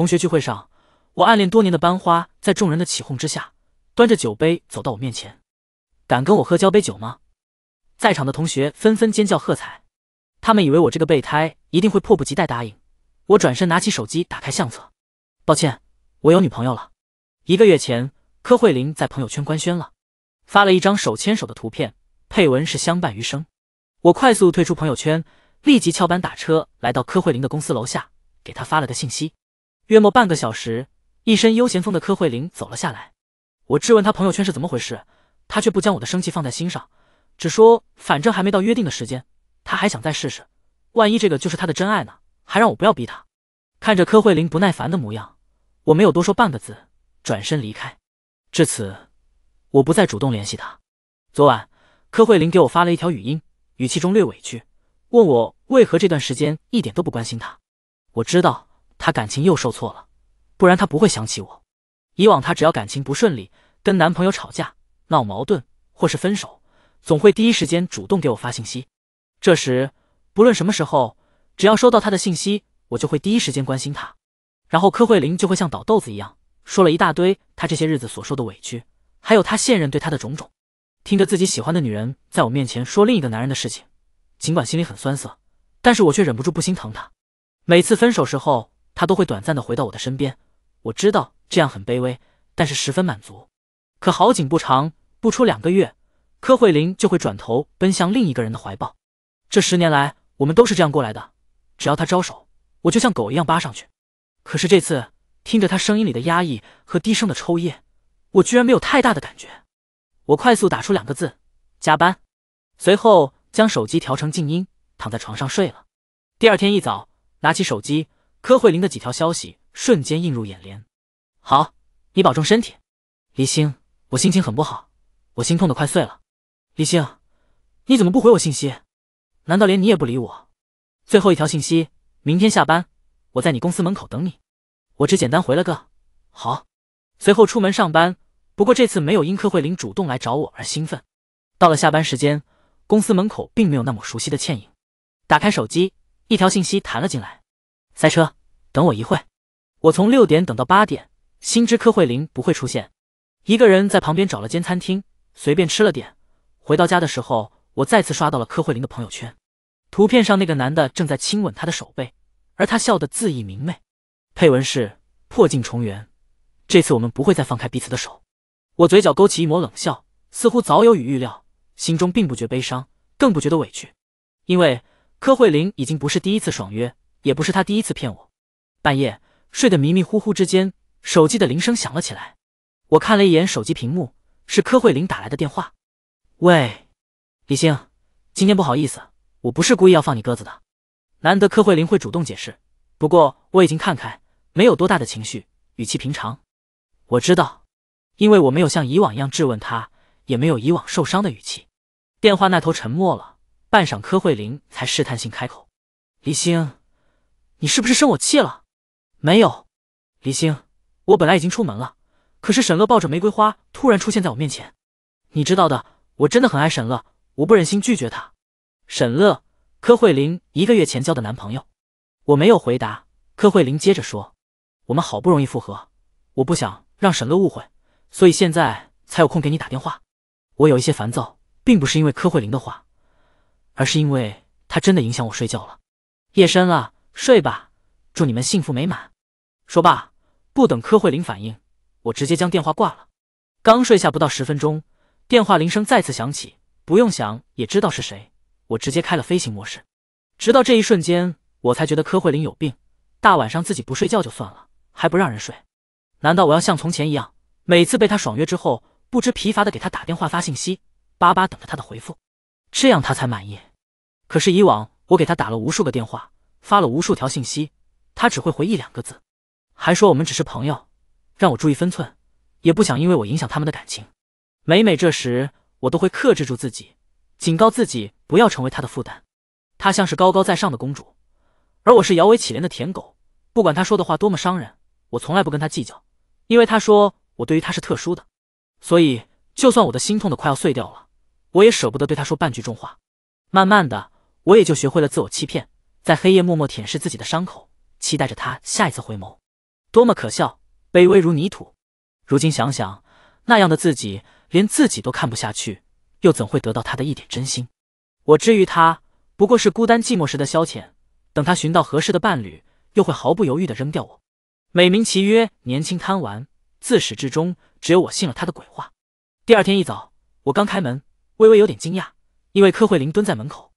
同学聚会上，我暗恋多年的班花在众人的起哄之下，端着酒杯走到我面前：“敢跟我喝交杯酒吗？”在场的同学纷纷尖叫喝彩，他们以为我这个备胎一定会迫不及待答应。我转身拿起手机，打开相册。抱歉，我有女朋友了。一个月前，柯慧玲在朋友圈官宣了，发了一张手牵手的图片，配文是“相伴余生”。我快速退出朋友圈，立即翘班打车来到柯慧玲的公司楼下，给她发了个信息。约莫半个小时，一身悠闲风的柯慧玲走了下来。我质问她朋友圈是怎么回事，她却不将我的生气放在心上，只说反正还没到约定的时间，她还想再试试，万一这个就是她的真爱呢？还让我不要逼她。看着柯慧玲不耐烦的模样，我没有多说半个字，转身离开。至此，我不再主动联系她。昨晚，柯慧玲给我发了一条语音，语气中略委屈，问我为何这段时间一点都不关心她。我知道。她感情又受挫了，不然她不会想起我。以往她只要感情不顺利，跟男朋友吵架、闹矛盾或是分手，总会第一时间主动给我发信息。这时，不论什么时候，只要收到她的信息，我就会第一时间关心她。然后柯慧玲就会像倒豆子一样，说了一大堆她这些日子所受的委屈，还有她现任对她的种种。听着自己喜欢的女人在我面前说另一个男人的事情，尽管心里很酸涩，但是我却忍不住不心疼她。每次分手时候。他都会短暂的回到我的身边，我知道这样很卑微，但是十分满足。可好景不长，不出两个月，柯慧玲就会转头奔向另一个人的怀抱。这十年来，我们都是这样过来的。只要他招手，我就像狗一样扒上去。可是这次，听着他声音里的压抑和低声的抽噎，我居然没有太大的感觉。我快速打出两个字“加班”，随后将手机调成静音，躺在床上睡了。第二天一早，拿起手机。柯慧玲的几条消息瞬间映入眼帘。好，你保重身体。李星，我心情很不好，我心痛的快碎了。李星，你怎么不回我信息？难道连你也不理我？最后一条信息，明天下班，我在你公司门口等你。我只简单回了个好。随后出门上班，不过这次没有因柯慧玲主动来找我而兴奋。到了下班时间，公司门口并没有那么熟悉的倩影。打开手机，一条信息弹了进来：塞车。等我一会我从六点等到八点，心知柯慧琳不会出现，一个人在旁边找了间餐厅，随便吃了点。回到家的时候，我再次刷到了柯慧琳的朋友圈，图片上那个男的正在亲吻她的手背，而她笑得恣意明媚。配文是：破镜重圆，这次我们不会再放开彼此的手。我嘴角勾起一抹冷笑，似乎早有与预料，心中并不觉悲伤，更不觉得委屈，因为柯慧琳已经不是第一次爽约，也不是她第一次骗我。半夜睡得迷迷糊糊之间，手机的铃声响了起来。我看了一眼手机屏幕，是柯慧玲打来的电话。喂，李星，今天不好意思，我不是故意要放你鸽子的。难得柯慧玲会主动解释，不过我已经看开，没有多大的情绪，语气平常。我知道，因为我没有像以往一样质问她，也没有以往受伤的语气。电话那头沉默了半晌，柯慧玲才试探性开口：“李星，你是不是生我气了？”没有，李星，我本来已经出门了，可是沈乐抱着玫瑰花突然出现在我面前。你知道的，我真的很爱沈乐，我不忍心拒绝他。沈乐，柯慧玲一个月前交的男朋友。我没有回答，柯慧玲接着说：“我们好不容易复合，我不想让沈乐误会，所以现在才有空给你打电话。我有一些烦躁，并不是因为柯慧玲的话，而是因为她真的影响我睡觉了。夜深了，睡吧。”祝你们幸福美满。说罢，不等柯慧玲反应，我直接将电话挂了。刚睡下不到十分钟，电话铃声再次响起。不用想也知道是谁，我直接开了飞行模式。直到这一瞬间，我才觉得柯慧玲有病。大晚上自己不睡觉就算了，还不让人睡。难道我要像从前一样，每次被他爽约之后，不知疲乏的给他打电话发信息，巴巴等着他的回复，这样他才满意？可是以往我给他打了无数个电话，发了无数条信息。他只会回一两个字，还说我们只是朋友，让我注意分寸，也不想因为我影响他们的感情。每每这时，我都会克制住自己，警告自己不要成为他的负担。他像是高高在上的公主，而我是摇尾乞怜的舔狗。不管他说的话多么伤人，我从来不跟他计较，因为他说我对于他是特殊的。所以，就算我的心痛的快要碎掉了，我也舍不得对他说半句重话。慢慢的，我也就学会了自我欺骗，在黑夜默默舔舐自己的伤口。期待着他下一次回眸，多么可笑！卑微如泥土，如今想想，那样的自己连自己都看不下去，又怎会得到他的一点真心？我之于他，不过是孤单寂寞时的消遣。等他寻到合适的伴侣，又会毫不犹豫的扔掉我。美名其曰年轻贪玩，自始至终只有我信了他的鬼话。第二天一早，我刚开门，微微有点惊讶，因为柯慧玲蹲在门口。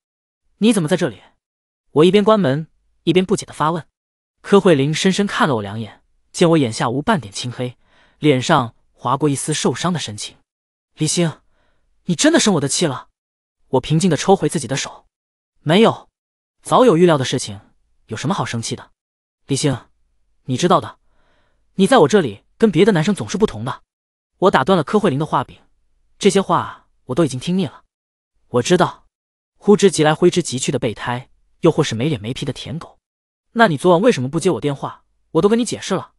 你怎么在这里？我一边关门，一边不解的发问。柯慧玲深深看了我两眼，见我眼下无半点青黑，脸上划过一丝受伤的神情。李星，你真的生我的气了？我平静地抽回自己的手，没有，早有预料的事情，有什么好生气的？李星，你知道的，你在我这里跟别的男生总是不同的。我打断了柯慧玲的话柄，这些话我都已经听腻了。我知道，呼之即来挥之即去的备胎，又或是没脸没皮的舔狗。那你昨晚为什么不接我电话？我都跟你解释了，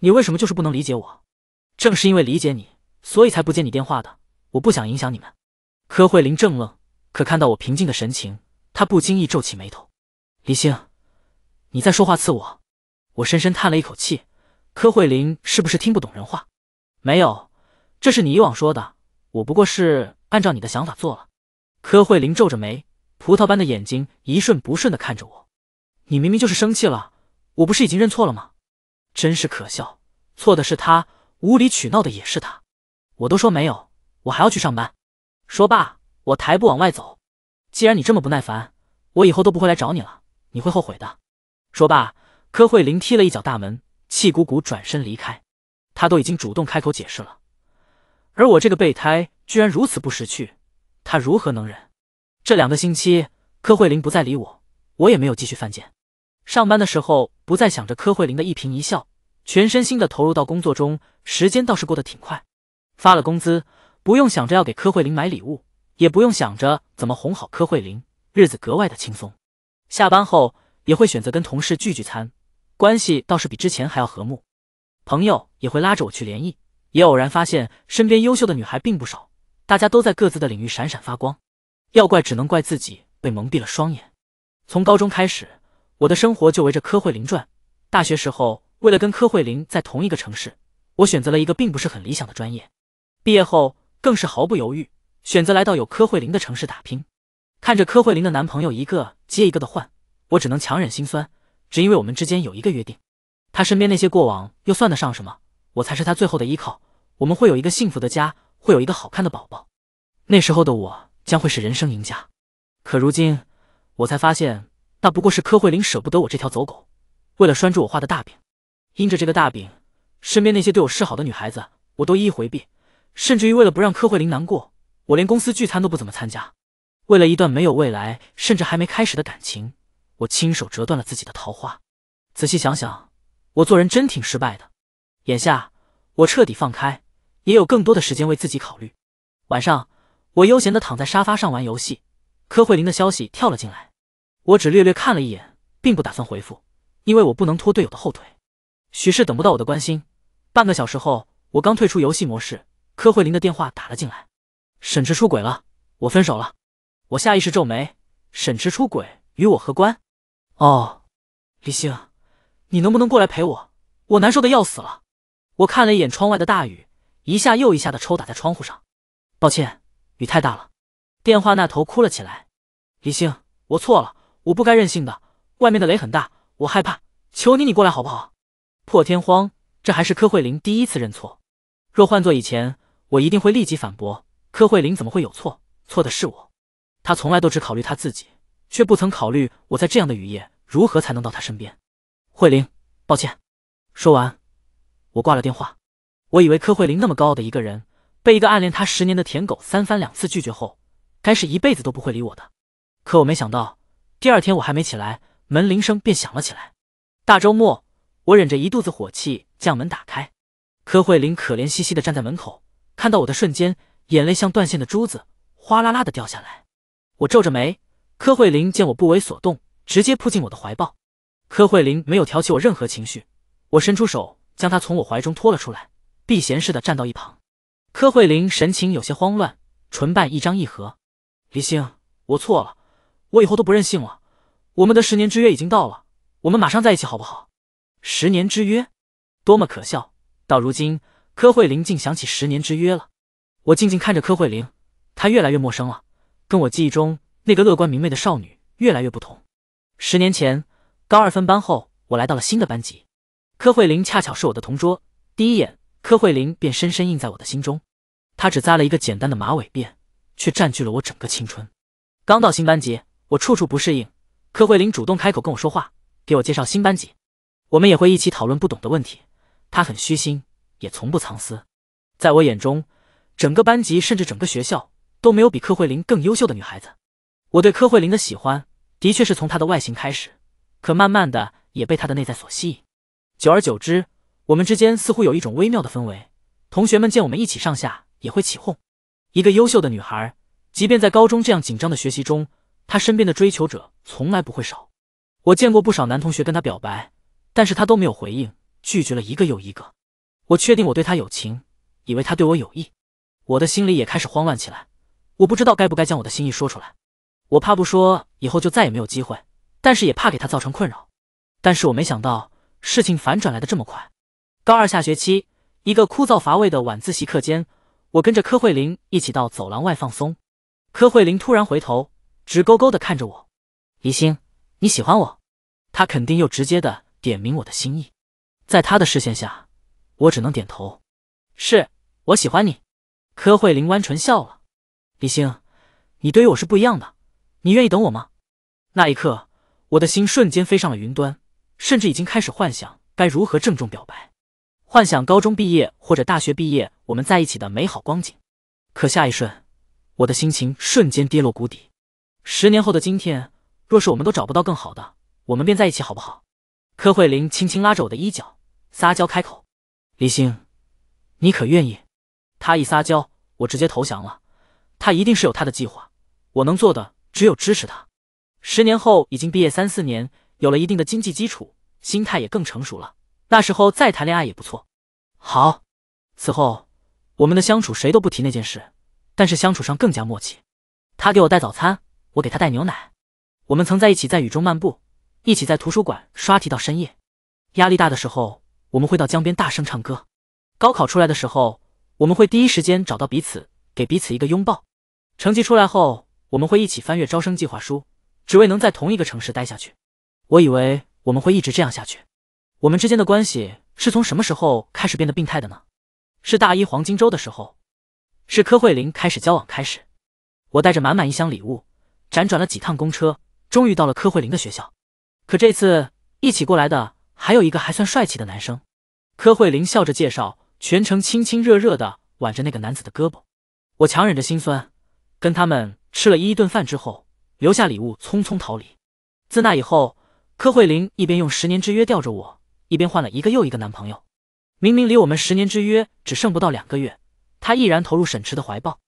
你为什么就是不能理解我？正是因为理解你，所以才不接你电话的。我不想影响你们。柯慧玲正愣，可看到我平静的神情，她不经意皱起眉头。李星，你在说话刺我？我深深叹了一口气。柯慧玲是不是听不懂人话？没有，这是你以往说的，我不过是按照你的想法做了。柯慧玲皱着眉，葡萄般的眼睛一瞬不瞬地看着我。你明明就是生气了，我不是已经认错了吗？真是可笑，错的是他，无理取闹的也是他。我都说没有，我还要去上班。说罢，我抬步往外走。既然你这么不耐烦，我以后都不会来找你了，你会后悔的。说罢，柯慧玲踢了一脚大门，气鼓鼓转身离开。她都已经主动开口解释了，而我这个备胎居然如此不识趣，她如何能忍？这两个星期，柯慧玲不再理我，我也没有继续犯贱。上班的时候不再想着柯慧玲的一颦一笑，全身心的投入到工作中，时间倒是过得挺快。发了工资，不用想着要给柯慧玲买礼物，也不用想着怎么哄好柯慧玲，日子格外的轻松。下班后也会选择跟同事聚聚餐，关系倒是比之前还要和睦。朋友也会拉着我去联谊，也偶然发现身边优秀的女孩并不少，大家都在各自的领域闪闪发光。要怪只能怪自己被蒙蔽了双眼。从高中开始。我的生活就围着柯慧玲转。大学时候，为了跟柯慧玲在同一个城市，我选择了一个并不是很理想的专业。毕业后，更是毫不犹豫选择来到有柯慧玲的城市打拼。看着柯慧玲的男朋友一个接一个的换，我只能强忍心酸，只因为我们之间有一个约定。他身边那些过往又算得上什么？我才是他最后的依靠。我们会有一个幸福的家，会有一个好看的宝宝。那时候的我将会是人生赢家。可如今，我才发现。那不过是柯慧玲舍不得我这条走狗，为了拴住我画的大饼，因着这个大饼，身边那些对我示好的女孩子，我都一一回避，甚至于为了不让柯慧玲难过，我连公司聚餐都不怎么参加。为了一段没有未来，甚至还没开始的感情，我亲手折断了自己的桃花。仔细想想，我做人真挺失败的。眼下我彻底放开，也有更多的时间为自己考虑。晚上，我悠闲的躺在沙发上玩游戏，柯慧玲的消息跳了进来。我只略略看了一眼，并不打算回复，因为我不能拖队友的后腿。许是等不到我的关心，半个小时后，我刚退出游戏模式，柯慧玲的电话打了进来。沈池出轨了，我分手了。我下意识皱眉，沈池出轨与我何关？哦，李星，你能不能过来陪我？我难受的要死了。我看了一眼窗外的大雨，一下又一下的抽打在窗户上。抱歉，雨太大了。电话那头哭了起来。李星，我错了。我不该任性的，外面的雷很大，我害怕，求你你过来好不好？破天荒，这还是柯慧玲第一次认错。若换做以前，我一定会立即反驳。柯慧玲怎么会有错？错的是我。她从来都只考虑她自己，却不曾考虑我在这样的雨夜如何才能到她身边。慧玲，抱歉。说完，我挂了电话。我以为柯慧玲那么高傲的一个人，被一个暗恋她十年的舔狗三番两次拒绝后，该是一辈子都不会理我的。可我没想到。第二天我还没起来，门铃声便响了起来。大周末，我忍着一肚子火气将门打开，柯慧玲可怜兮兮的站在门口，看到我的瞬间，眼泪像断线的珠子，哗啦啦的掉下来。我皱着眉，柯慧玲见我不为所动，直接扑进我的怀抱。柯慧玲没有挑起我任何情绪，我伸出手将她从我怀中拖了出来，避嫌似的站到一旁。柯慧玲神情有些慌乱，唇瓣一张一合：“李星，我错了。”我以后都不任性了。我们的十年之约已经到了，我们马上在一起好不好？十年之约，多么可笑！到如今，柯慧玲竟想起十年之约了。我静静看着柯慧玲，她越来越陌生了，跟我记忆中那个乐观明媚的少女越来越不同。十年前，高二分班后，我来到了新的班级，柯慧玲恰巧是我的同桌。第一眼，柯慧玲便深深印在我的心中。她只扎了一个简单的马尾辫，却占据了我整个青春。刚到新班级。我处处不适应，柯慧玲主动开口跟我说话，给我介绍新班级，我们也会一起讨论不懂的问题。她很虚心，也从不藏私。在我眼中，整个班级甚至整个学校都没有比柯慧玲更优秀的女孩子。我对柯慧玲的喜欢，的确是从她的外形开始，可慢慢的也被她的内在所吸引。久而久之，我们之间似乎有一种微妙的氛围。同学们见我们一起上下，也会起哄。一个优秀的女孩，即便在高中这样紧张的学习中。他身边的追求者从来不会少，我见过不少男同学跟他表白，但是他都没有回应，拒绝了一个又一个。我确定我对他有情，以为他对我有意，我的心里也开始慌乱起来。我不知道该不该将我的心意说出来，我怕不说，以后就再也没有机会，但是也怕给他造成困扰。但是我没想到事情反转来的这么快。高二下学期，一个枯燥乏味的晚自习课间，我跟着柯慧玲一起到走廊外放松，柯慧玲突然回头。直勾勾的看着我，李星，你喜欢我？他肯定又直接的点明我的心意。在他的视线下，我只能点头。是我喜欢你。柯慧玲弯唇笑了。李星，你对于我是不一样的，你愿意等我吗？那一刻，我的心瞬间飞上了云端，甚至已经开始幻想该如何郑重表白，幻想高中毕业或者大学毕业我们在一起的美好光景。可下一瞬，我的心情瞬间跌落谷底。十年后的今天，若是我们都找不到更好的，我们便在一起，好不好？柯慧玲轻轻拉着我的衣角，撒娇开口：“李星，你可愿意？”她一撒娇，我直接投降了。她一定是有她的计划，我能做的只有支持她。十年后已经毕业三四年，有了一定的经济基础，心态也更成熟了。那时候再谈恋爱也不错。好。此后，我们的相处谁都不提那件事，但是相处上更加默契。他给我带早餐。我给他带牛奶。我们曾在一起在雨中漫步，一起在图书馆刷题到深夜。压力大的时候，我们会到江边大声唱歌。高考出来的时候，我们会第一时间找到彼此，给彼此一个拥抱。成绩出来后，我们会一起翻阅招生计划书，只为能在同一个城市待下去。我以为我们会一直这样下去。我们之间的关系是从什么时候开始变得病态的呢？是大一黄金周的时候，是柯慧玲开始交往开始。我带着满满一箱礼物。辗转了几趟公车，终于到了柯慧玲的学校。可这次一起过来的，还有一个还算帅气的男生。柯慧玲笑着介绍，全程亲亲热热的挽着那个男子的胳膊。我强忍着心酸，跟他们吃了一顿饭之后，留下礼物，匆匆逃离。自那以后，柯慧玲一边用十年之约吊着我，一边换了一个又一个男朋友。明明离我们十年之约只剩不到两个月，她毅然投入沈池的怀抱。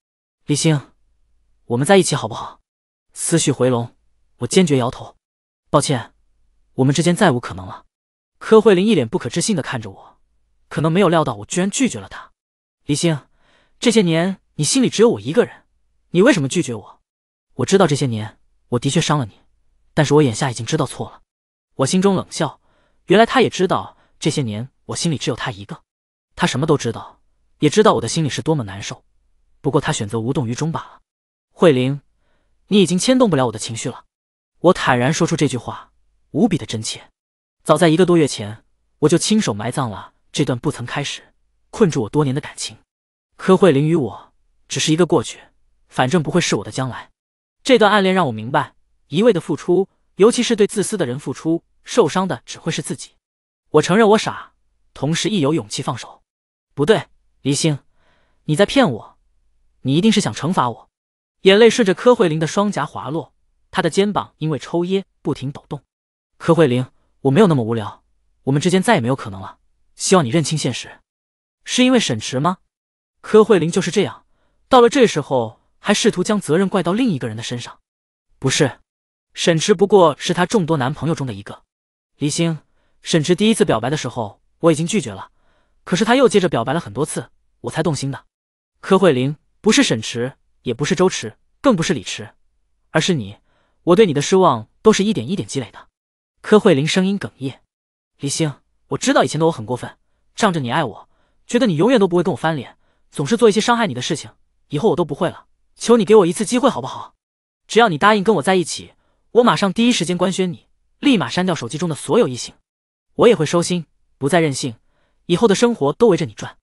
李星，我们在一起好不好？思绪回笼，我坚决摇头。抱歉，我们之间再无可能了。柯慧玲一脸不可置信地看着我，可能没有料到我居然拒绝了她。李星，这些年你心里只有我一个人，你为什么拒绝我？我知道这些年我的确伤了你，但是我眼下已经知道错了。我心中冷笑，原来他也知道这些年我心里只有他一个。他什么都知道，也知道我的心里是多么难受，不过他选择无动于衷罢了。慧玲。你已经牵动不了我的情绪了，我坦然说出这句话，无比的真切。早在一个多月前，我就亲手埋葬了这段不曾开始、困住我多年的感情。柯慧玲与我只是一个过去，反正不会是我的将来。这段暗恋让我明白，一味的付出，尤其是对自私的人付出，受伤的只会是自己。我承认我傻，同时亦有勇气放手。不对，黎星，你在骗我，你一定是想惩罚我。眼泪顺着柯慧玲的双颊滑落，她的肩膀因为抽噎不停抖动。柯慧玲，我没有那么无聊，我们之间再也没有可能了。希望你认清现实。是因为沈池吗？柯慧玲就是这样，到了这时候还试图将责任怪到另一个人的身上。不是，沈池不过是他众多男朋友中的一个。黎星，沈池第一次表白的时候我已经拒绝了，可是他又接着表白了很多次，我才动心的。柯慧玲，不是沈池。也不是周池，更不是李池，而是你。我对你的失望都是一点一点积累的。柯慧玲声音哽咽，李星，我知道以前的我很过分，仗着你爱我，觉得你永远都不会跟我翻脸，总是做一些伤害你的事情。以后我都不会了，求你给我一次机会好不好？只要你答应跟我在一起，我马上第一时间官宣你，立马删掉手机中的所有异性，我也会收心，不再任性，以后的生活都围着你转。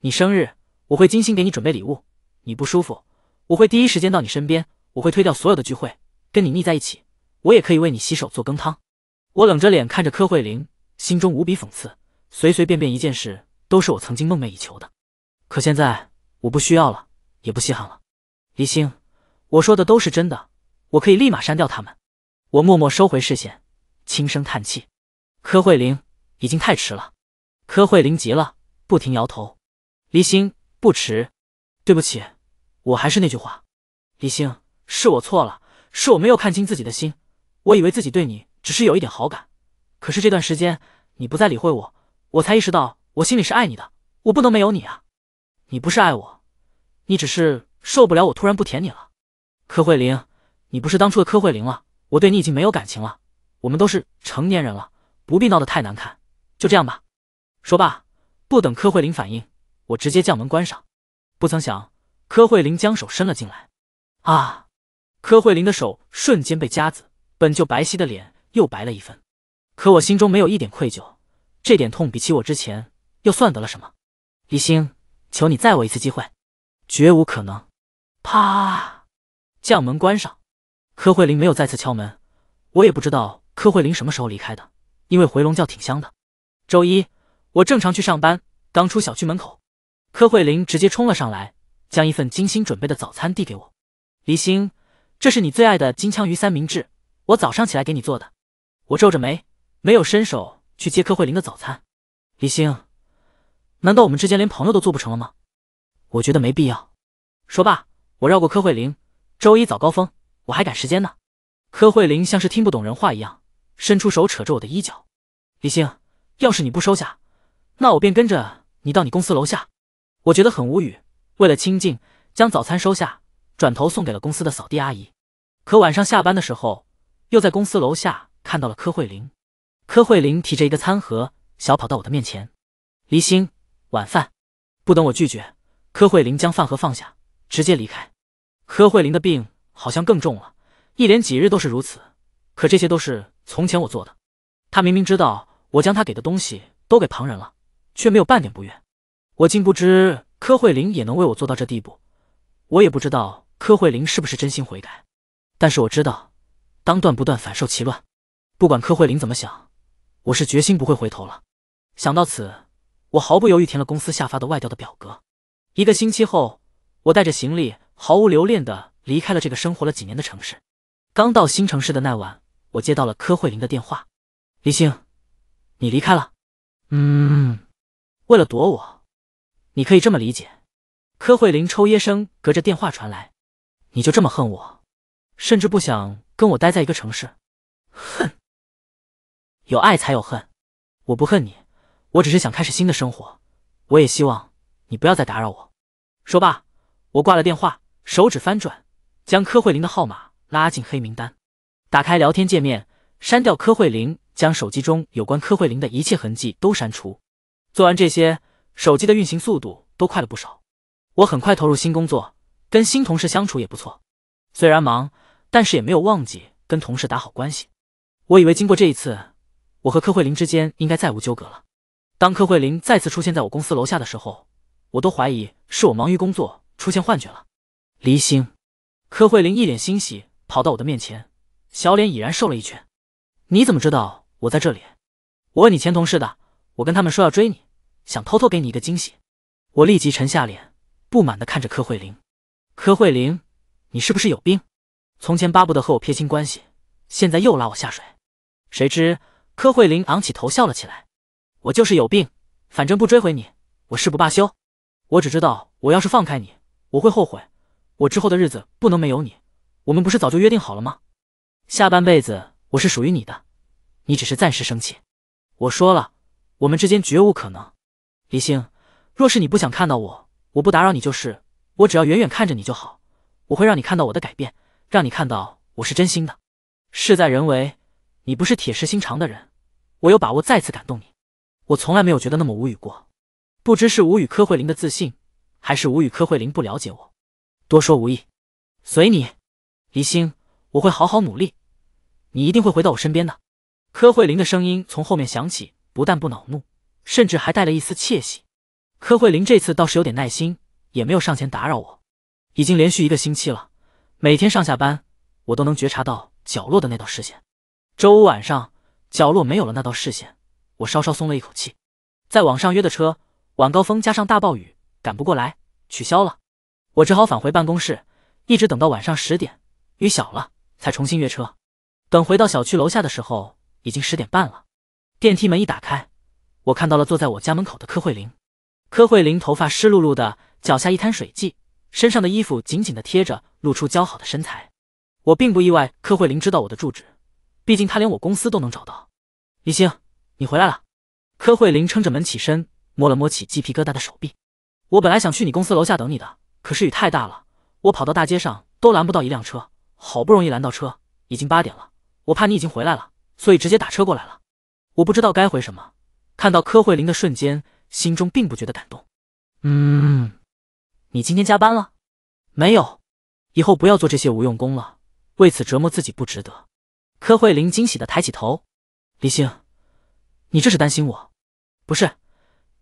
你生日我会精心给你准备礼物，你不舒服。我会第一时间到你身边，我会推掉所有的聚会，跟你腻在一起。我也可以为你洗手做羹汤。我冷着脸看着柯慧玲，心中无比讽刺。随随便便一件事，都是我曾经梦寐以求的。可现在我不需要了，也不稀罕了。黎星，我说的都是真的，我可以立马删掉他们。我默默收回视线，轻声叹气。柯慧玲，已经太迟了。柯慧玲急了，不停摇头。黎星，不迟。对不起。我还是那句话，李星，是我错了，是我没有看清自己的心，我以为自己对你只是有一点好感，可是这段时间你不再理会我，我才意识到我心里是爱你的，我不能没有你啊！你不是爱我，你只是受不了我突然不舔你了。柯慧玲，你不是当初的柯慧玲了，我对你已经没有感情了，我们都是成年人了，不必闹得太难看，就这样吧。说罢，不等柯慧玲反应，我直接将门关上。不曾想。柯慧玲将手伸了进来，啊！柯慧玲的手瞬间被夹子，本就白皙的脸又白了一分。可我心中没有一点愧疚，这点痛比起我之前又算得了什么？李星，求你再我一次机会，绝无可能！啪！将门关上。柯慧玲没有再次敲门，我也不知道柯慧玲什么时候离开的，因为回笼觉挺香的。周一，我正常去上班，刚出小区门口，柯慧玲直接冲了上来。将一份精心准备的早餐递给我，李星，这是你最爱的金枪鱼三明治，我早上起来给你做的。我皱着眉，没有伸手去接柯慧玲的早餐。李星，难道我们之间连朋友都做不成了吗？我觉得没必要。说罢，我绕过柯慧玲。周一早高峰，我还赶时间呢。柯慧玲像是听不懂人话一样，伸出手扯着我的衣角。李星，要是你不收下，那我便跟着你到你公司楼下。我觉得很无语。为了清静，将早餐收下，转头送给了公司的扫地阿姨。可晚上下班的时候，又在公司楼下看到了柯慧玲。柯慧玲提着一个餐盒，小跑到我的面前：“黎星，晚饭。”不等我拒绝，柯慧玲将饭盒放下，直接离开。柯慧玲的病好像更重了，一连几日都是如此。可这些都是从前我做的，她明明知道我将她给的东西都给旁人了，却没有半点不悦。我竟不知。柯慧玲也能为我做到这地步，我也不知道柯慧玲是不是真心悔改，但是我知道，当断不断，反受其乱。不管柯慧玲怎么想，我是决心不会回头了。想到此，我毫不犹豫填了公司下发的外调的表格。一个星期后，我带着行李，毫无留恋的离开了这个生活了几年的城市。刚到新城市的那晚，我接到了柯慧玲的电话：“李星，你离开了？嗯，为了躲我。”你可以这么理解，柯慧玲抽噎声隔着电话传来。你就这么恨我，甚至不想跟我待在一个城市？哼，有爱才有恨，我不恨你，我只是想开始新的生活。我也希望你不要再打扰我。说罢，我挂了电话，手指翻转，将柯慧玲的号码拉进黑名单，打开聊天界面，删掉柯慧玲，将手机中有关柯慧玲的一切痕迹都删除。做完这些。手机的运行速度都快了不少，我很快投入新工作，跟新同事相处也不错。虽然忙，但是也没有忘记跟同事打好关系。我以为经过这一次，我和柯慧玲之间应该再无纠葛了。当柯慧玲再次出现在我公司楼下的时候，我都怀疑是我忙于工作出现幻觉了。离星，柯慧玲一脸欣喜跑到我的面前，小脸已然瘦了一圈。你怎么知道我在这里？我问你前同事的，我跟他们说要追你。想偷偷给你一个惊喜，我立即沉下脸，不满的看着柯慧玲。柯慧玲，你是不是有病？从前巴不得和我撇清关系，现在又拉我下水。谁知柯慧玲昂起头笑了起来。我就是有病，反正不追回你，我誓不罢休。我只知道，我要是放开你，我会后悔。我之后的日子不能没有你。我们不是早就约定好了吗？下半辈子我是属于你的，你只是暂时生气。我说了，我们之间绝无可能。李星，若是你不想看到我，我不打扰你就是。我只要远远看着你就好，我会让你看到我的改变，让你看到我是真心的。事在人为，你不是铁石心肠的人，我有把握再次感动你。我从来没有觉得那么无语过，不知是无语柯慧玲的自信，还是无语柯慧玲不了解我。多说无益，随你。李星，我会好好努力，你一定会回到我身边的。柯慧玲的声音从后面响起，不但不恼怒。甚至还带了一丝窃喜，柯慧玲这次倒是有点耐心，也没有上前打扰我。已经连续一个星期了，每天上下班我都能觉察到角落的那道视线。周五晚上，角落没有了那道视线，我稍稍松了一口气。在网上约的车，晚高峰加上大暴雨，赶不过来，取消了。我只好返回办公室，一直等到晚上十点，雨小了，才重新约车。等回到小区楼下的时候，已经十点半了，电梯门一打开。我看到了坐在我家门口的柯慧玲，柯慧玲头发湿漉漉的，脚下一滩水迹，身上的衣服紧紧的贴着，露出姣好的身材。我并不意外柯慧玲知道我的住址，毕竟她连我公司都能找到。李星，你回来了。柯慧玲撑着门起身，摸了摸起鸡皮疙瘩的手臂。我本来想去你公司楼下等你的，可是雨太大了，我跑到大街上都拦不到一辆车，好不容易拦到车，已经八点了，我怕你已经回来了，所以直接打车过来了。我不知道该回什么。看到柯慧玲的瞬间，心中并不觉得感动。嗯，你今天加班了？没有，以后不要做这些无用功了，为此折磨自己不值得。柯慧玲惊喜的抬起头：“李星，你这是担心我？不是，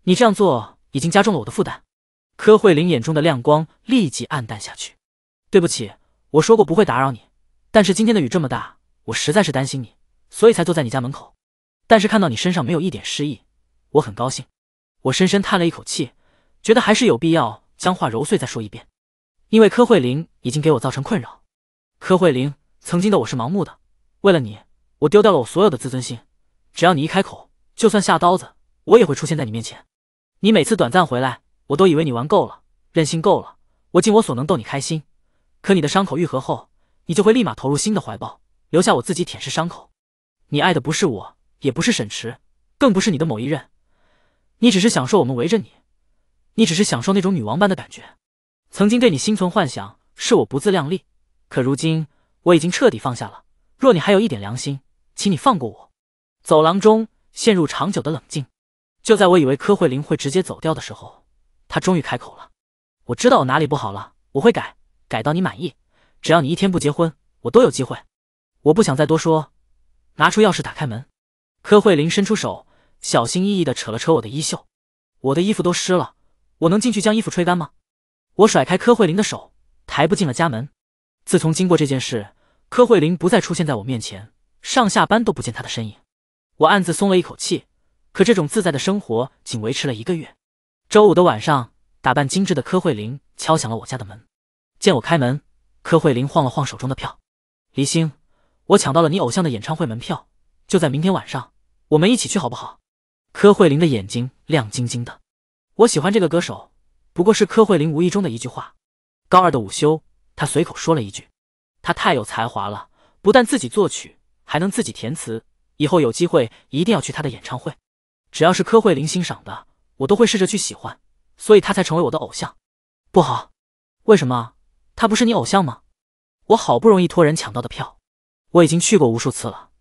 你这样做已经加重了我的负担。”柯慧玲眼中的亮光立即暗淡下去。对不起，我说过不会打扰你，但是今天的雨这么大，我实在是担心你，所以才坐在你家门口。但是看到你身上没有一点失意，我很高兴。我深深叹了一口气，觉得还是有必要将话揉碎再说一遍，因为柯慧玲已经给我造成困扰。柯慧玲，曾经的我是盲目的，为了你，我丢掉了我所有的自尊心。只要你一开口，就算下刀子，我也会出现在你面前。你每次短暂回来，我都以为你玩够了，任性够了，我尽我所能逗你开心。可你的伤口愈合后，你就会立马投入新的怀抱，留下我自己舔舐伤口。你爱的不是我。也不是沈池，更不是你的某一任，你只是享受我们围着你，你只是享受那种女王般的感觉。曾经对你心存幻想是我不自量力，可如今我已经彻底放下了。若你还有一点良心，请你放过我。走廊中陷入长久的冷静，就在我以为柯慧玲会直接走掉的时候，她终于开口了：“我知道我哪里不好了，我会改，改到你满意。只要你一天不结婚，我都有机会。我不想再多说，拿出钥匙打开门。”柯慧玲伸出手，小心翼翼地扯了扯我的衣袖。我的衣服都湿了，我能进去将衣服吹干吗？我甩开柯慧玲的手，抬步进了家门。自从经过这件事，柯慧玲不再出现在我面前，上下班都不见她的身影。我暗自松了一口气。可这种自在的生活仅维持了一个月。周五的晚上，打扮精致的柯慧玲敲响了我家的门。见我开门，柯慧玲晃了晃手中的票：“李星，我抢到了你偶像的演唱会门票，就在明天晚上。”我们一起去好不好？柯慧玲的眼睛亮晶晶的。我喜欢这个歌手，不过是柯慧玲无意中的一句话。高二的午休，她随口说了一句：“她太有才华了，不但自己作曲，还能自己填词。以后有机会一定要去她的演唱会。只要是柯慧玲欣赏的，我都会试着去喜欢，所以她才成为我的偶像。”不好，为什么？她不是你偶像吗？我好不容易托人抢到的票，我已经去过无数次了，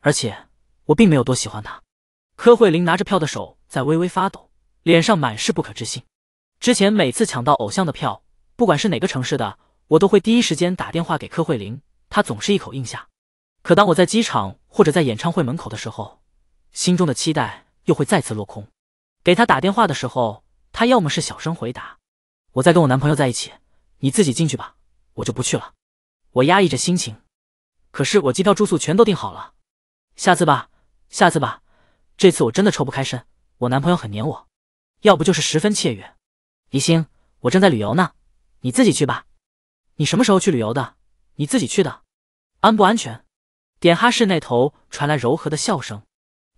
而且。我并没有多喜欢他。柯慧玲拿着票的手在微微发抖，脸上满是不可置信。之前每次抢到偶像的票，不管是哪个城市的，我都会第一时间打电话给柯慧玲，她总是一口应下。可当我在机场或者在演唱会门口的时候，心中的期待又会再次落空。给他打电话的时候，他要么是小声回答：“我在跟我男朋友在一起，你自己进去吧，我就不去了。”我压抑着心情，可是我机票住宿全都订好了，下次吧。下次吧，这次我真的抽不开身。我男朋友很黏我，要不就是十分怯约。李星，我正在旅游呢，你自己去吧。你什么时候去旅游的？你自己去的？安不安全？点哈氏那头传来柔和的笑声。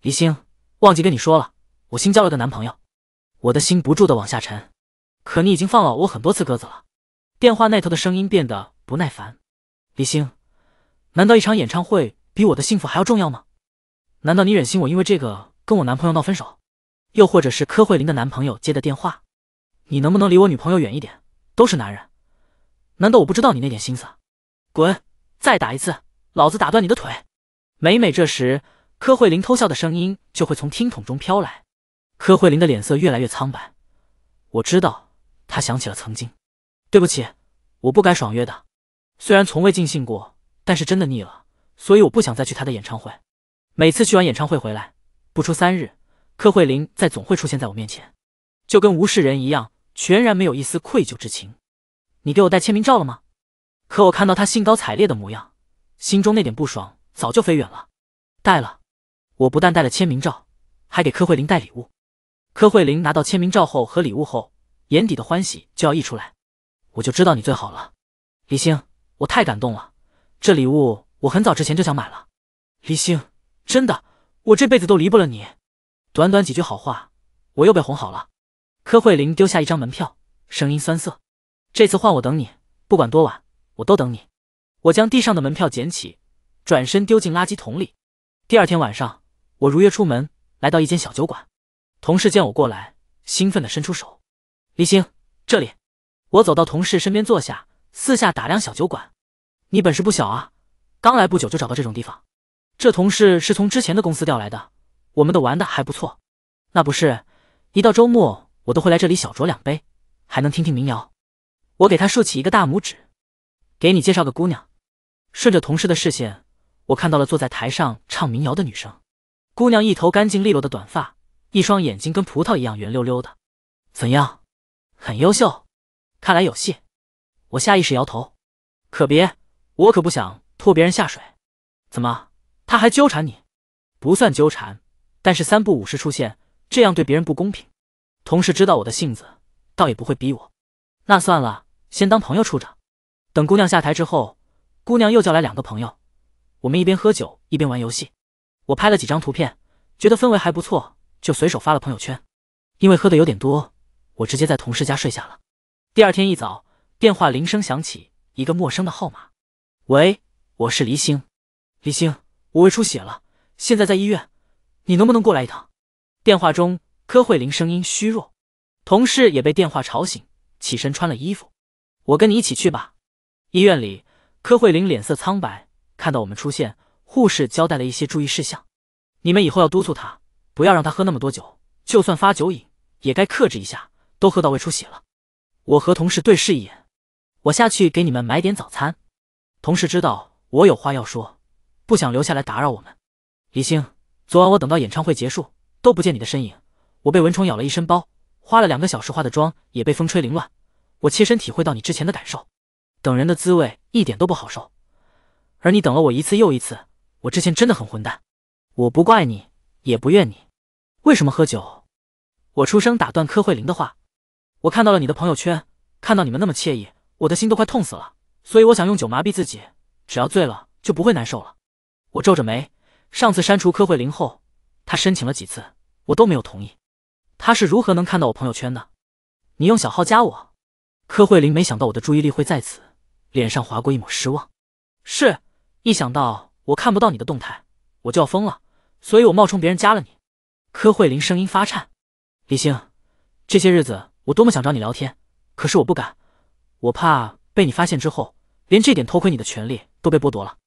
李星，忘记跟你说了，我新交了个男朋友。我的心不住的往下沉。可你已经放了我很多次鸽子了。电话那头的声音变得不耐烦。李星，难道一场演唱会比我的幸福还要重要吗？难道你忍心我因为这个跟我男朋友闹分手？又或者是柯慧玲的男朋友接的电话？你能不能离我女朋友远一点？都是男人，难道我不知道你那点心思？滚！再打一次，老子打断你的腿！每每这时，柯慧玲偷笑的声音就会从听筒中飘来。柯慧玲的脸色越来越苍白。我知道，她想起了曾经。对不起，我不该爽约的。虽然从未尽兴过，但是真的腻了，所以我不想再去他的演唱会。每次去完演唱会回来，不出三日，柯慧玲再总会出现在我面前，就跟无事人一样，全然没有一丝愧疚之情。你给我带签名照了吗？可我看到他兴高采烈的模样，心中那点不爽早就飞远了。带了，我不但带了签名照，还给柯慧玲带礼物。柯慧玲拿到签名照后和礼物后，眼底的欢喜就要溢出来。我就知道你最好了，李星，我太感动了。这礼物我很早之前就想买了，李星。真的，我这辈子都离不了你。短短几句好话，我又被哄好了。柯慧玲丢下一张门票，声音酸涩。这次换我等你，不管多晚，我都等你。我将地上的门票捡起，转身丢进垃圾桶里。第二天晚上，我如约出门，来到一间小酒馆。同事见我过来，兴奋的伸出手：“黎星，这里。”我走到同事身边坐下，四下打量小酒馆。你本事不小啊，刚来不久就找到这种地方。这同事是从之前的公司调来的，我们的玩的还不错。那不是，一到周末我都会来这里小酌两杯，还能听听民谣。我给他竖起一个大拇指，给你介绍个姑娘。顺着同事的视线，我看到了坐在台上唱民谣的女生。姑娘一头干净利落的短发，一双眼睛跟葡萄一样圆溜溜的。怎样？很优秀，看来有戏。我下意识摇头，可别，我可不想拖别人下水。怎么？他还纠缠你，不算纠缠，但是三不五时出现，这样对别人不公平。同事知道我的性子，倒也不会逼我。那算了，先当朋友处着。等姑娘下台之后，姑娘又叫来两个朋友，我们一边喝酒一边玩游戏。我拍了几张图片，觉得氛围还不错，就随手发了朋友圈。因为喝的有点多，我直接在同事家睡下了。第二天一早，电话铃声响起，一个陌生的号码。喂，我是黎星。黎星。我胃出血了，现在在医院，你能不能过来一趟？电话中，柯慧玲声音虚弱，同事也被电话吵醒，起身穿了衣服。我跟你一起去吧。医院里，柯慧玲脸色苍白，看到我们出现，护士交代了一些注意事项。你们以后要督促他，不要让他喝那么多酒，就算发酒瘾，也该克制一下，都喝到胃出血了。我和同事对视一眼，我下去给你们买点早餐。同事知道我有话要说。不想留下来打扰我们，李星。昨晚我等到演唱会结束都不见你的身影，我被蚊虫咬了一身包，花了两个小时化的妆也被风吹凌乱。我切身体会到你之前的感受，等人的滋味一点都不好受。而你等了我一次又一次，我之前真的很混蛋，我不怪你，也不怨你。为什么喝酒？我出声打断柯慧玲的话。我看到了你的朋友圈，看到你们那么惬意，我的心都快痛死了。所以我想用酒麻痹自己，只要醉了就不会难受了。我皱着眉，上次删除柯慧玲后，她申请了几次，我都没有同意。她是如何能看到我朋友圈的？你用小号加我？柯慧玲没想到我的注意力会在此，脸上划过一抹失望。是，一想到我看不到你的动态，我就要疯了，所以我冒充别人加了你。柯慧玲声音发颤。李星，这些日子我多么想找你聊天，可是我不敢，我怕被你发现之后，连这点偷窥你的权利都被剥夺了。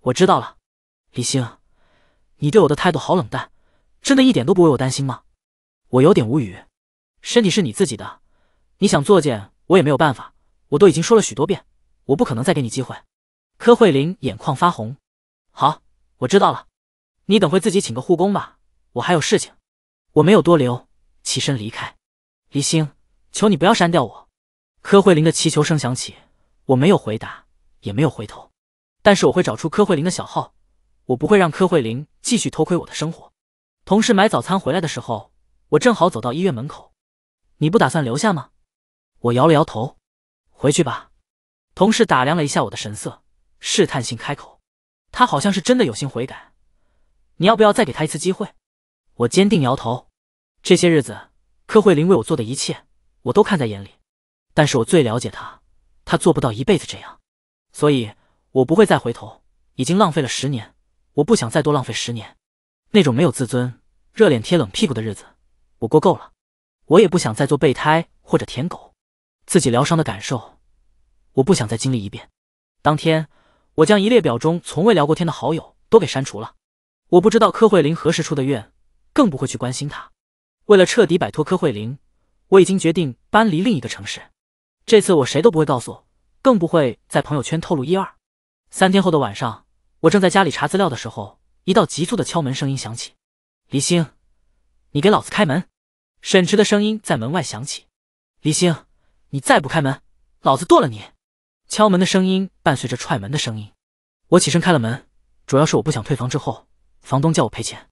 我知道了。李星，你对我的态度好冷淡，真的一点都不为我担心吗？我有点无语。身体是你自己的，你想作践我也没有办法。我都已经说了许多遍，我不可能再给你机会。柯慧玲眼眶发红，好，我知道了。你等会自己请个护工吧，我还有事情。我没有多留，起身离开。李星，求你不要删掉我。柯慧玲的祈求声响起，我没有回答，也没有回头。但是我会找出柯慧玲的小号。我不会让柯慧玲继续偷窥我的生活。同事买早餐回来的时候，我正好走到医院门口。你不打算留下吗？我摇了摇头。回去吧。同事打量了一下我的神色，试探性开口：“他好像是真的有心悔改，你要不要再给他一次机会？”我坚定摇头。这些日子，柯慧玲为我做的一切，我都看在眼里。但是我最了解他，他做不到一辈子这样，所以我不会再回头。已经浪费了十年。我不想再多浪费十年，那种没有自尊、热脸贴冷屁股的日子，我过够了。我也不想再做备胎或者舔狗，自己疗伤的感受，我不想再经历一遍。当天，我将一列表中从未聊过天的好友都给删除了。我不知道柯慧玲何时出的院，更不会去关心她。为了彻底摆脱柯慧玲，我已经决定搬离另一个城市。这次我谁都不会告诉，更不会在朋友圈透露一二。三天后的晚上。我正在家里查资料的时候，一道急促的敲门声音响起。“李星，你给老子开门！”沈池的声音在门外响起。“李星，你再不开门，老子剁了你！”敲门的声音伴随着踹门的声音。我起身开了门，主要是我不想退房之后房东叫我赔钱。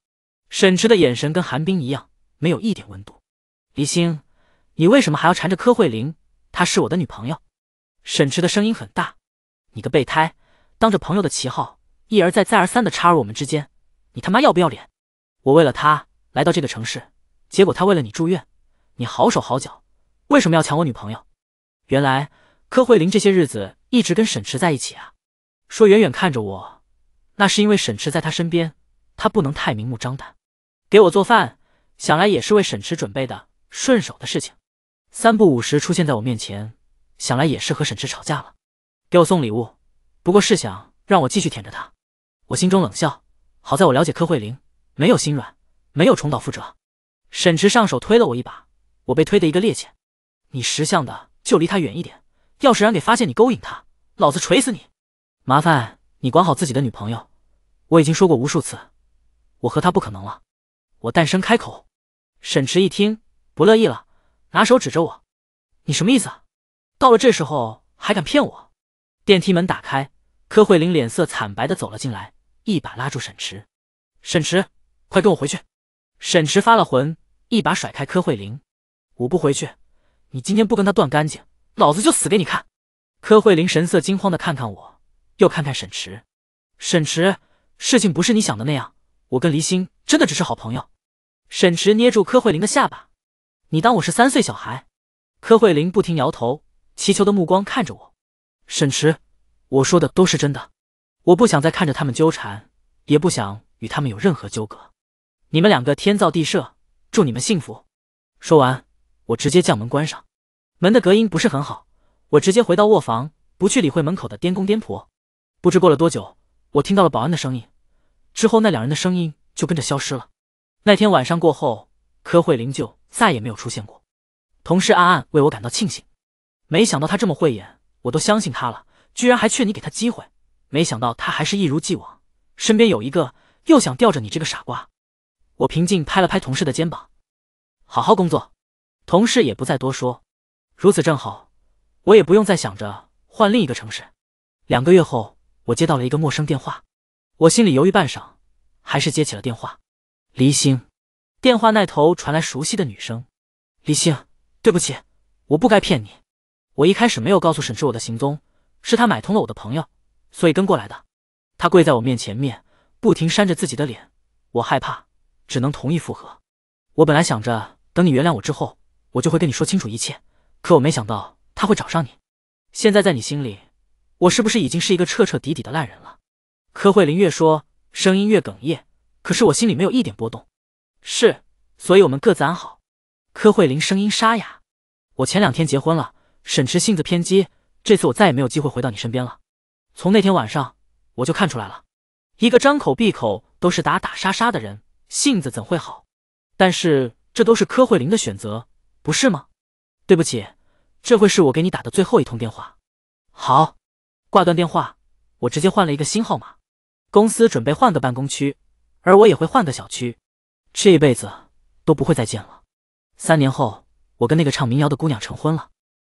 沈池的眼神跟寒冰一样，没有一点温度。“李星，你为什么还要缠着柯慧玲？她是我的女朋友。”沈池的声音很大，“你个备胎，当着朋友的旗号。”一而再再而三的插入我们之间，你他妈要不要脸？我为了他来到这个城市，结果他为了你住院。你好手好脚，为什么要抢我女朋友？原来柯慧玲这些日子一直跟沈池在一起啊。说远远看着我，那是因为沈池在他身边，他不能太明目张胆。给我做饭，想来也是为沈池准备的顺手的事情。三不五时出现在我面前，想来也是和沈池吵架了。给我送礼物，不过是想让我继续舔着他。我心中冷笑，好在我了解柯慧玲，没有心软，没有重蹈覆辙。沈池上手推了我一把，我被推的一个趔趄。你识相的就离他远一点，要是让给发现你勾引他，老子锤死你！麻烦你管好自己的女朋友，我已经说过无数次，我和他不可能了。我诞声开口，沈池一听不乐意了，拿手指着我：“你什么意思？到了这时候还敢骗我？”电梯门打开，柯慧玲脸色惨白的走了进来。一把拉住沈池，沈池，快跟我回去！沈池发了魂，一把甩开柯慧玲：“我不回去，你今天不跟他断干净，老子就死给你看！”柯慧玲神色惊慌的看看我，又看看沈池。沈池，事情不是你想的那样，我跟黎星真的只是好朋友。沈池捏住柯慧玲的下巴：“你当我是三岁小孩？”柯慧玲不停摇头，祈求的目光看着我。沈池，我说的都是真的。我不想再看着他们纠缠，也不想与他们有任何纠葛。你们两个天造地设，祝你们幸福。说完，我直接将门关上。门的隔音不是很好，我直接回到卧房，不去理会门口的颠公颠婆。不知过了多久，我听到了保安的声音，之后那两人的声音就跟着消失了。那天晚上过后，柯慧玲就再也没有出现过。同事暗暗为我感到庆幸，没想到她这么慧眼，我都相信她了，居然还劝你给她机会。没想到他还是一如既往，身边有一个又想吊着你这个傻瓜。我平静拍了拍同事的肩膀，好好工作。同事也不再多说，如此正好，我也不用再想着换另一个城市。两个月后，我接到了一个陌生电话，我心里犹豫半晌，还是接起了电话。黎星，电话那头传来熟悉的女声。黎星，对不起，我不该骗你。我一开始没有告诉沈志我的行踪，是他买通了我的朋友。所以跟过来的，他跪在我面前面，不停扇着自己的脸。我害怕，只能同意复合。我本来想着等你原谅我之后，我就会跟你说清楚一切。可我没想到他会找上你。现在在你心里，我是不是已经是一个彻彻底底的烂人了？柯慧玲越说，声音越哽咽。可是我心里没有一点波动。是，所以我们各自安好。柯慧玲声音沙哑。我前两天结婚了。沈池性子偏激，这次我再也没有机会回到你身边了。从那天晚上，我就看出来了，一个张口闭口都是打打杀杀的人，性子怎会好？但是这都是柯慧玲的选择，不是吗？对不起，这会是我给你打的最后一通电话。好，挂断电话，我直接换了一个新号码。公司准备换个办公区，而我也会换个小区，这辈子都不会再见了。三年后，我跟那个唱民谣的姑娘成婚了，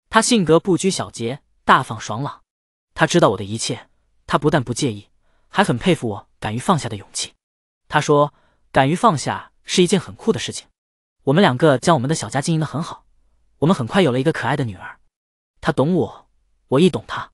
她性格不拘小节，大方爽朗。他知道我的一切，他不但不介意，还很佩服我敢于放下的勇气。他说：“敢于放下是一件很酷的事情。”我们两个将我们的小家经营得很好，我们很快有了一个可爱的女儿。他懂我，我亦懂他。